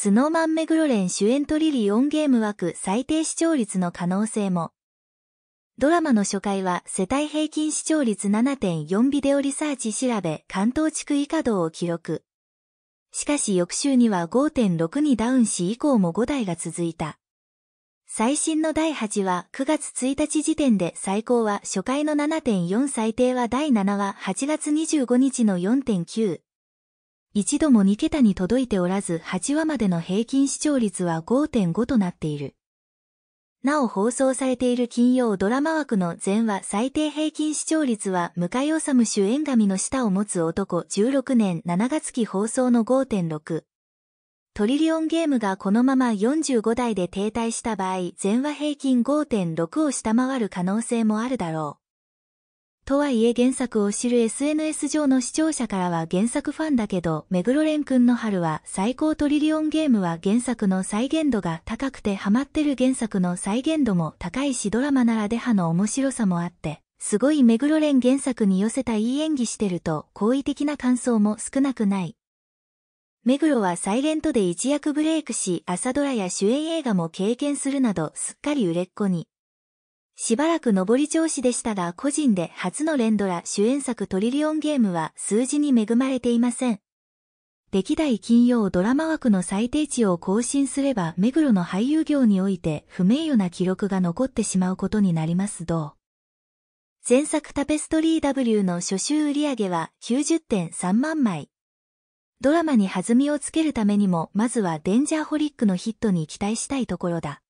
スノーマンメグロレン主演トリリ4ゲーム枠最低視聴率の可能性も。ドラマの初回は世帯平均視聴率7.4ビデオリサーチ調べ関東地区以下道を記録。しかし翌週には5.6にダウンし以降も5台が続いた。最新の第8話9月1日時点で最高は初回の7.4最低は第7話8月25日の4.9。一度も2桁に届いておらず8話までの平均視聴率は5.5となっている。なお放送されている金曜ドラマ枠の前話最低平均視聴率は向井治主演神の舌を持つ男16年7月期放送の5.6。トリリオンゲームがこのまま45台で停滞した場合前話平均5.6を下回る可能性もあるだろう。とはいえ原作を知る SNS 上の視聴者からは原作ファンだけど、目黒蓮くんの春は最高トリリオンゲームは原作の再現度が高くてハマってる原作の再現度も高いしドラマならではの面白さもあって、すごい目黒蓮原作に寄せたいい演技してると好意的な感想も少なくない。目黒はサイレントで一躍ブレイクし朝ドラや主演映画も経験するなどすっかり売れっ子に。しばらく上り調子でしたが個人で初の連ドラ主演作トリリオンゲームは数字に恵まれていません。歴代金曜ドラマ枠の最低値を更新すれば目黒の俳優業において不名誉な記録が残ってしまうことになりますどう前作タペストリー W の初週売上は90.3万枚。ドラマに弾みをつけるためにもまずはデンジャーホリックのヒットに期待したいところだ。